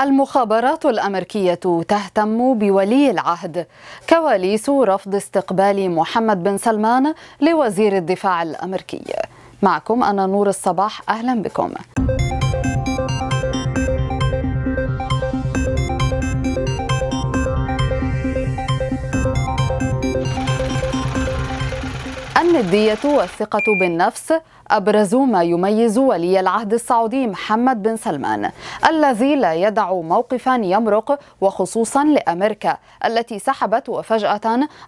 المخابرات الأمريكية تهتم بولي العهد كواليس رفض استقبال محمد بن سلمان لوزير الدفاع الأمريكي معكم أنا نور الصباح أهلا بكم الندية والثقة بالنفس أبرز ما يميز ولي العهد السعودي محمد بن سلمان الذي لا يدع موقفا يمرق وخصوصا لأمريكا التي سحبت وفجأة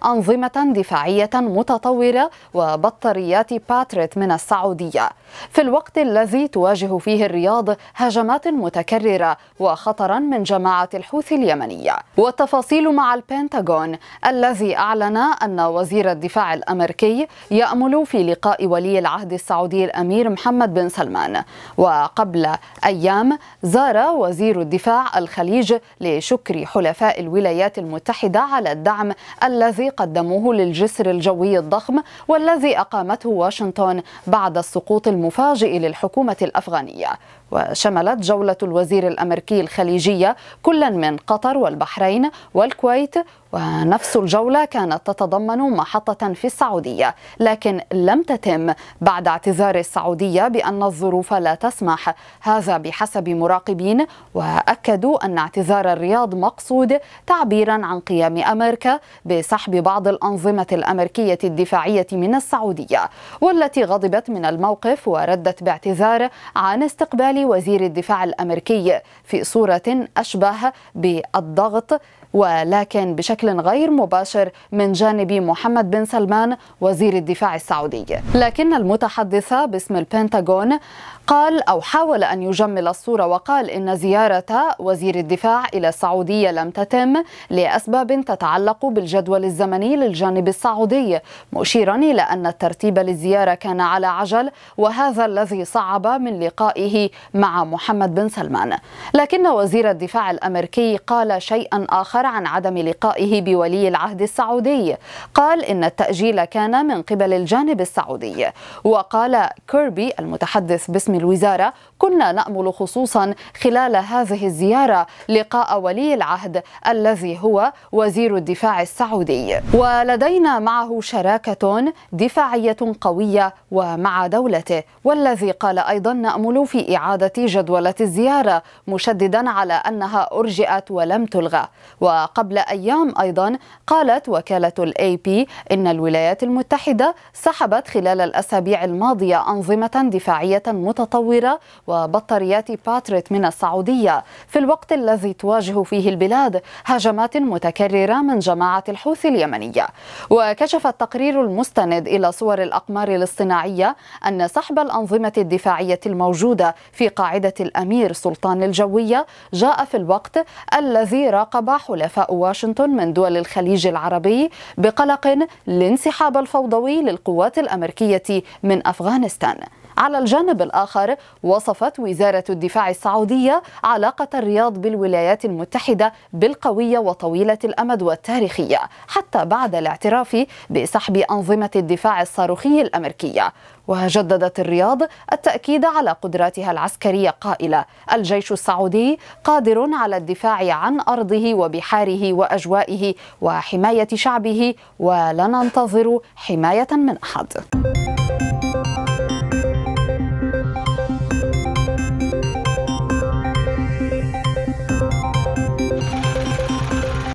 أنظمة دفاعية متطورة وبطاريات باتريت من السعودية في الوقت الذي تواجه فيه الرياض هجمات متكررة وخطرا من جماعة الحوثي اليمنية والتفاصيل مع البنتاغون الذي أعلن أن وزير الدفاع الأمريكي يأمل في لقاء ولي العهد السعودي الأمير محمد بن سلمان وقبل أيام زار وزير الدفاع الخليج لشكر حلفاء الولايات المتحدة على الدعم الذي قدموه للجسر الجوي الضخم والذي أقامته واشنطن بعد السقوط المفاجئ للحكومة الأفغانية وشملت جولة الوزير الأمريكي الخليجية كلا من قطر والبحرين والكويت ونفس الجولة كانت تتضمن محطة في السعودية لكن لم تتم بعد اعتذار السعودية بأن الظروف لا تسمح هذا بحسب مراقبين وأكدوا أن اعتذار الرياض مقصود تعبيرا عن قيام أمريكا بسحب بعض الأنظمة الأمريكية الدفاعية من السعودية والتي غضبت من الموقف وردت باعتذار عن استقبال وزير الدفاع الأمريكي في صورة أشبه بالضغط ولكن بشكل غير مباشر من جانب محمد بن سلمان وزير الدفاع السعودي لكن المتحدث باسم البنتاغون قال أو حاول أن يجمل الصورة وقال إن زيارة وزير الدفاع إلى السعودية لم تتم لأسباب تتعلق بالجدول الزمني للجانب السعودي مشيرا إلى أن الترتيب للزيارة كان على عجل وهذا الذي صعب من لقائه مع محمد بن سلمان لكن وزير الدفاع الأمريكي قال شيئا آخر آخر عن عدم لقائه بولي العهد السعودي قال إن التأجيل كان من قبل الجانب السعودي وقال كيربي المتحدث باسم الوزارة كنا نأمل خصوصا خلال هذه الزيارة لقاء ولي العهد الذي هو وزير الدفاع السعودي ولدينا معه شراكة دفاعية قوية ومع دولته والذي قال أيضا نأمل في إعادة جدولة الزيارة مشددا على أنها أرجئت ولم تلغى وقبل أيام أيضا قالت وكالة الاي بي إن الولايات المتحدة سحبت خلال الأسابيع الماضية أنظمة دفاعية متطورة وبطاريات باتريت من السعودية في الوقت الذي تواجه فيه البلاد هجمات متكررة من جماعة الحوثي اليمنية وكشف التقرير المستند إلى صور الأقمار الاصطناعية أن سحب الأنظمة الدفاعية الموجودة في قاعدة الأمير سلطان الجوية جاء في الوقت الذي راقب حلفاء واشنطن من دول الخليج العربي بقلق لانسحاب الفوضوي للقوات الأمريكية من أفغانستان على الجانب الآخر وصفت وزارة الدفاع السعودية علاقة الرياض بالولايات المتحدة بالقوية وطويلة الأمد والتاريخية حتى بعد الاعتراف بسحب أنظمة الدفاع الصاروخي الأمريكية وجددت الرياض التأكيد على قدراتها العسكرية قائلة الجيش السعودي قادر على الدفاع عن أرضه وبحاره وأجوائه وحماية شعبه ولا ننتظر حماية من أحد